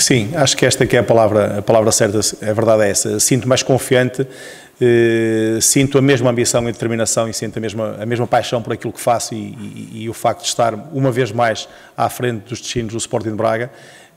Sim, acho que esta que é a palavra, a palavra certa, a verdade é essa. Sinto mais confiante, eh, sinto a mesma ambição e determinação e sinto a mesma, a mesma paixão por aquilo que faço e, e, e o facto de estar uma vez mais à frente dos destinos do Sporting de Braga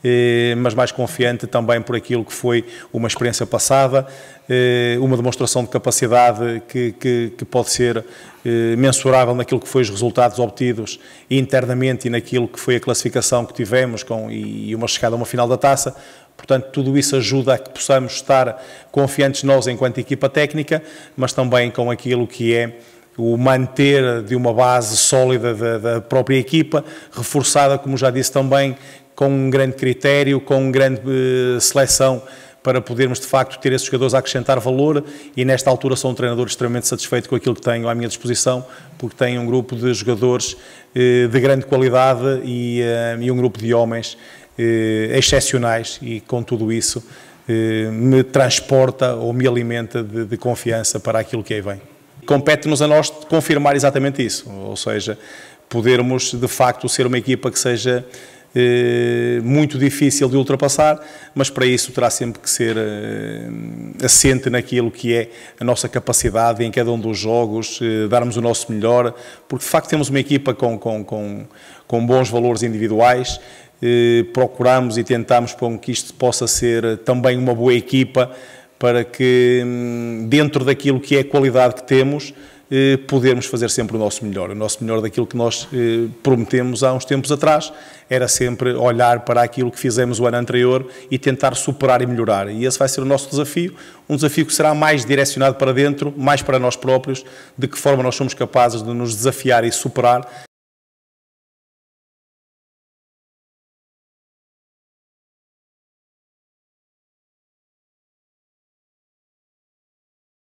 eh, mas mais confiante também por aquilo que foi uma experiência passada, eh, uma demonstração de capacidade que, que, que pode ser eh, mensurável naquilo que foi os resultados obtidos internamente e naquilo que foi a classificação que tivemos com, e uma chegada a uma final da taça, Portanto, tudo isso ajuda a que possamos estar confiantes nós enquanto equipa técnica, mas também com aquilo que é o manter de uma base sólida da, da própria equipa, reforçada, como já disse também, com um grande critério, com uma grande uh, seleção para podermos de facto ter esses jogadores a acrescentar valor e nesta altura sou um treinador extremamente satisfeito com aquilo que tenho à minha disposição, porque tenho um grupo de jogadores eh, de grande qualidade e, eh, e, um grupo de homens excepcionais e com tudo isso me transporta ou me alimenta de, de confiança para aquilo que aí vem. Compete-nos a nós confirmar exatamente isso, ou seja, podermos de facto ser uma equipa que seja eh, muito difícil de ultrapassar, mas para isso terá sempre que ser eh, assente naquilo que é a nossa capacidade em cada um dos jogos, eh, darmos o nosso melhor, porque de facto temos uma equipa com, com, com, com bons valores individuais, procuramos e tentamos com que isto possa ser também uma boa equipa, para que hum, dentro daquilo que é a qualidade que temos, eh, podermos fazer sempre o nosso melhor. O nosso melhor daquilo que nós eh, prometemos há uns tempos atrás era sempre olhar para aquilo que fizemos o ano anterior e tentar superar e melhorar. E esse vai ser o nosso desafio, um desafio que será mais direcionado para dentro, mais para nós próprios, de que forma nós somos capazes de nos desafiar e superar